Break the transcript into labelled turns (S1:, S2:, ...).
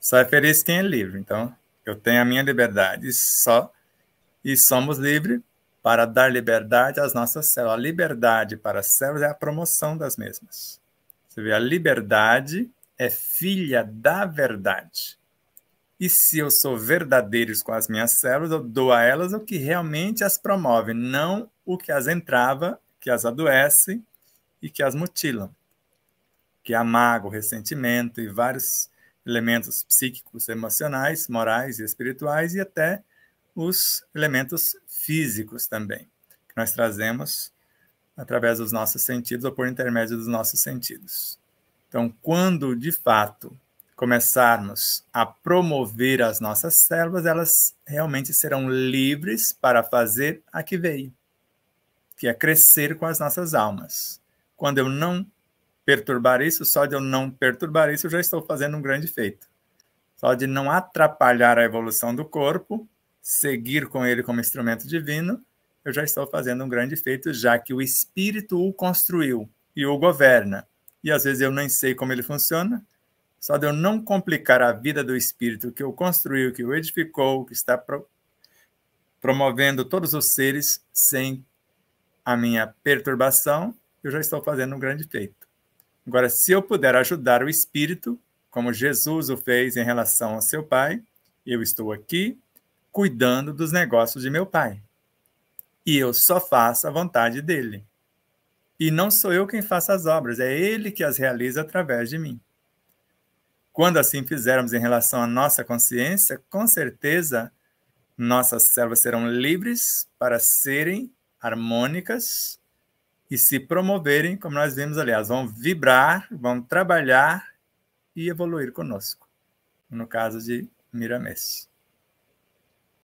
S1: Só é feliz quem é livre. Então, eu tenho a minha liberdade só e somos livres para dar liberdade às nossas células. A liberdade para as células é a promoção das mesmas. Você vê, a liberdade é filha da verdade. E se eu sou verdadeiro com as minhas células, eu dou a elas o que realmente as promove, não o que as entrava, que as adoece e que as mutilam. Que amaga é o ressentimento e vários elementos psíquicos, emocionais, morais e espirituais e até os elementos físicos também, que nós trazemos através dos nossos sentidos ou por intermédio dos nossos sentidos. Então, quando de fato começarmos a promover as nossas células, elas realmente serão livres para fazer a que veio, que é crescer com as nossas almas. Quando eu não perturbar isso, só de eu não perturbar isso, eu já estou fazendo um grande feito. Só de não atrapalhar a evolução do corpo, seguir com ele como instrumento divino, eu já estou fazendo um grande feito, já que o espírito o construiu e o governa. E às vezes eu nem sei como ele funciona, só de eu não complicar a vida do espírito que o construiu, que o edificou, que está pro promovendo todos os seres sem a minha perturbação, eu já estou fazendo um grande feito. Agora, se eu puder ajudar o espírito, como Jesus o fez em relação ao seu pai, eu estou aqui cuidando dos negócios de meu pai. E eu só faço a vontade dele. E não sou eu quem faço as obras, é ele que as realiza através de mim. Quando assim fizermos em relação à nossa consciência, com certeza nossas células serão livres para serem harmônicas e se promoverem, como nós vimos, aliás, vão vibrar, vão trabalhar e evoluir conosco, no caso de Miramés.